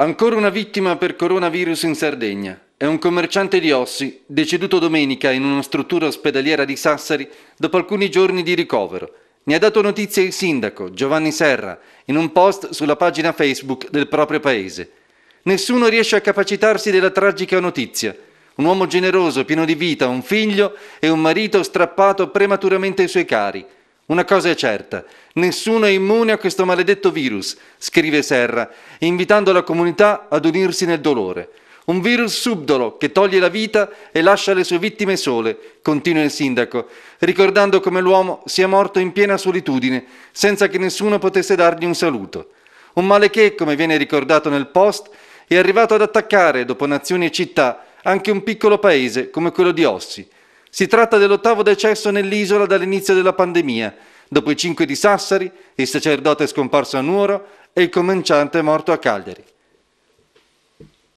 Ancora una vittima per coronavirus in Sardegna. È un commerciante di ossi deceduto domenica in una struttura ospedaliera di Sassari dopo alcuni giorni di ricovero. Ne ha dato notizia il sindaco Giovanni Serra in un post sulla pagina Facebook del proprio paese. Nessuno riesce a capacitarsi della tragica notizia. Un uomo generoso, pieno di vita, un figlio e un marito strappato prematuramente ai suoi cari – una cosa è certa, nessuno è immune a questo maledetto virus, scrive Serra, invitando la comunità ad unirsi nel dolore. Un virus subdolo che toglie la vita e lascia le sue vittime sole, continua il sindaco, ricordando come l'uomo sia morto in piena solitudine, senza che nessuno potesse dargli un saluto. Un male che, come viene ricordato nel post, è arrivato ad attaccare, dopo nazioni e città, anche un piccolo paese come quello di Ossi, si tratta dell'ottavo decesso nell'isola dall'inizio della pandemia, dopo i cinque di Sassari, il sacerdote scomparso a Nuoro e il commerciante morto a Cagliari.